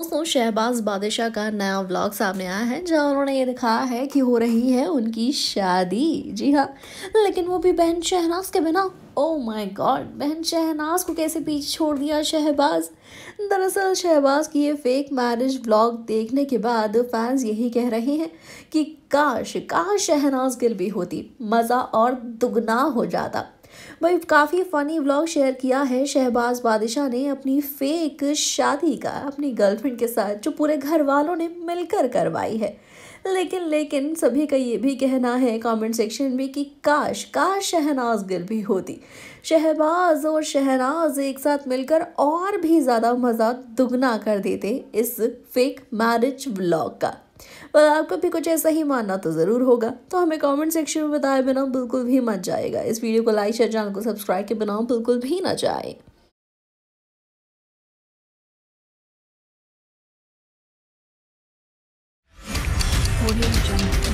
दोस्तों शहबाज बादशाह का नया व्लॉग सामने आया है जहां उन्होंने ये दिखाया है कि हो रही है उनकी शादी जी हाँ लेकिन वो भी बहन शहनाज के बिना ओ माय गॉड बहन शहनाज को कैसे पीछे छोड़ दिया शहबाज दरअसल शहबाज की ये फेक मैरिज ब्लॉग देखने के बाद फैंस यही कह रहे हैं कि काश काश शहनाज गिल भी होती मज़ा और दुगना हो जाता वही काफ़ी फ़नी व्लॉग शेयर किया है शहबाज बादशाह ने अपनी फेक शादी का अपनी गर्लफ्रेंड के साथ जो पूरे घर वालों ने मिलकर करवाई है लेकिन लेकिन सभी का ये भी कहना है कमेंट सेक्शन में कि काश काश शहनाज गिल भी होती शहबाज और शहनाज एक साथ मिलकर और भी ज़्यादा मज़ा दुगना कर देते इस फेक मैरिज व्लॉग का पर आपका भी कुछ ऐसा ही मानना तो ज़रूर होगा तो हमें कमेंट सेक्शन में बताए बिना बिल्कुल भी मत जाएगा इस वीडियो को लाइक शेयर चैनल को सब्सक्राइब के बिना बिल्कुल भी ना जाए